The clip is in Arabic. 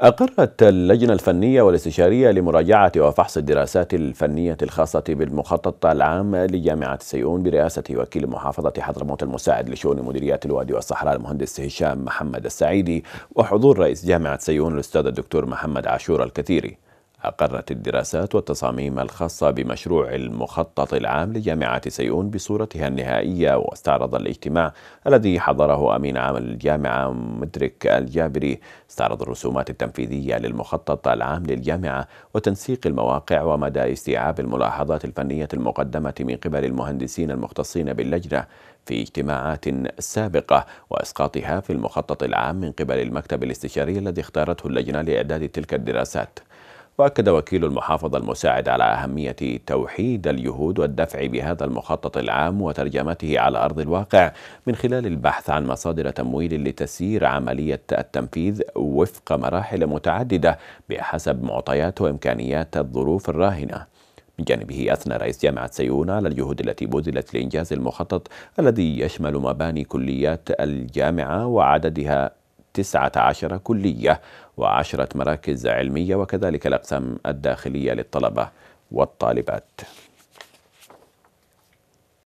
أقرت اللجنة الفنية والاستشارية لمراجعة وفحص الدراسات الفنية الخاصة بالمخطط العام لجامعة سيئون برئاسة وكيل محافظة حضرموت المساعد لشؤون مديريات الوادي والصحراء المهندس هشام محمد السعيدي وحضور رئيس جامعة سيئون الأستاذ الدكتور محمد عاشور الكثيري أقرت الدراسات والتصاميم الخاصة بمشروع المخطط العام لجامعة سيئون بصورتها النهائية واستعرض الاجتماع الذي حضره أمين عام الجامعة مدرك الجابري استعرض الرسومات التنفيذية للمخطط العام للجامعة وتنسيق المواقع ومدى استيعاب الملاحظات الفنية المقدمة من قبل المهندسين المختصين باللجنة في اجتماعات سابقة وإسقاطها في المخطط العام من قبل المكتب الاستشاري الذي اختارته اللجنة لإعداد تلك الدراسات وأكد وكيل المحافظة المساعد على أهمية توحيد الجهود والدفع بهذا المخطط العام وترجمته على أرض الواقع من خلال البحث عن مصادر تمويل لتسيير عملية التنفيذ وفق مراحل متعددة بحسب معطيات وإمكانيات الظروف الراهنة من جانبه أثنى رئيس جامعة سيون على الجهود التي بذلت لإنجاز المخطط الذي يشمل مباني كليات الجامعة وعددها تسعة عشر كلية وعشرة مراكز علمية وكذلك الأقسام الداخلية للطلبة والطالبات